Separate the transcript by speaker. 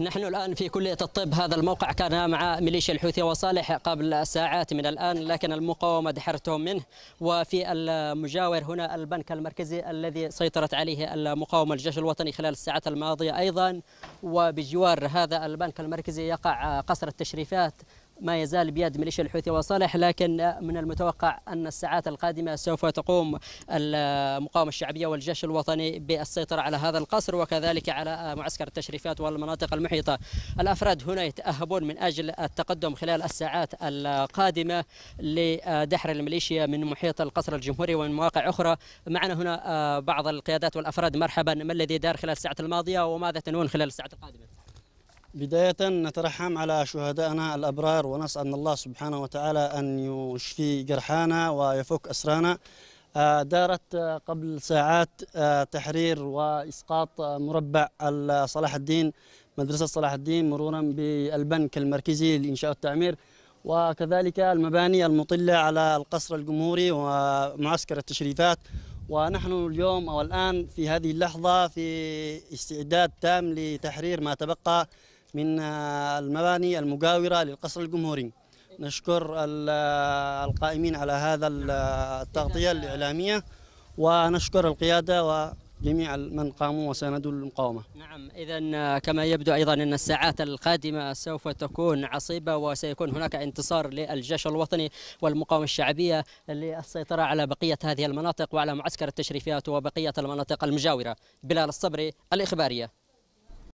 Speaker 1: نحن الآن في كلية الطب هذا الموقع كان مع ميليشيا الحوثي وصالح قبل ساعات من الآن لكن المقاومة دحرتهم منه وفي المجاور هنا البنك المركزي الذي سيطرت عليه المقاومة الجيش الوطني خلال الساعات الماضية أيضا وبجوار هذا البنك المركزي يقع قصر التشريفات ما يزال بيد ميليشيا الحوثي وصالح لكن من المتوقع أن الساعات القادمة سوف تقوم المقاومة الشعبية والجيش الوطني بالسيطرة على هذا القصر وكذلك على معسكر التشريفات والمناطق المحيطة الأفراد هنا يتأهبون من أجل التقدم خلال الساعات القادمة لدحر الميليشيا من محيط القصر الجمهوري ومن مواقع أخرى معنا هنا بعض القيادات والأفراد مرحبا ما الذي دار خلال الساعات الماضية وماذا تنوون خلال الساعات القادمة
Speaker 2: بداية نترحم على شهدائنا الأبرار ونسأل الله سبحانه وتعالى أن يشفي جرحانا ويفك أسرانا آه، دارت آه، قبل ساعات آه، تحرير وإسقاط مربع صلاح الدين مدرسة صلاح الدين مرورا بالبنك المركزي لإنشاء التعمير وكذلك المباني المطلة على القصر الجمهوري ومعسكر التشريفات ونحن اليوم أو الآن في هذه اللحظة في استعداد تام لتحرير ما تبقى من آه، المباني المجاورة للقصر الجمهوري نشكر القائمين على هذا التغطية الإعلامية ونشكر القيادة و جميع من قاموا وساندوا المقاومة نعم إذا آه، كما يبدو أيضا أن
Speaker 1: الساعات القادمة سوف تكون عصيبة وسيكون هناك انتصار للجيش الوطني والمقاومة الشعبية للسيطرة على بقية هذه المناطق وعلى معسكر التشريفات وبقية المناطق المجاورة بلال الصبري الإخبارية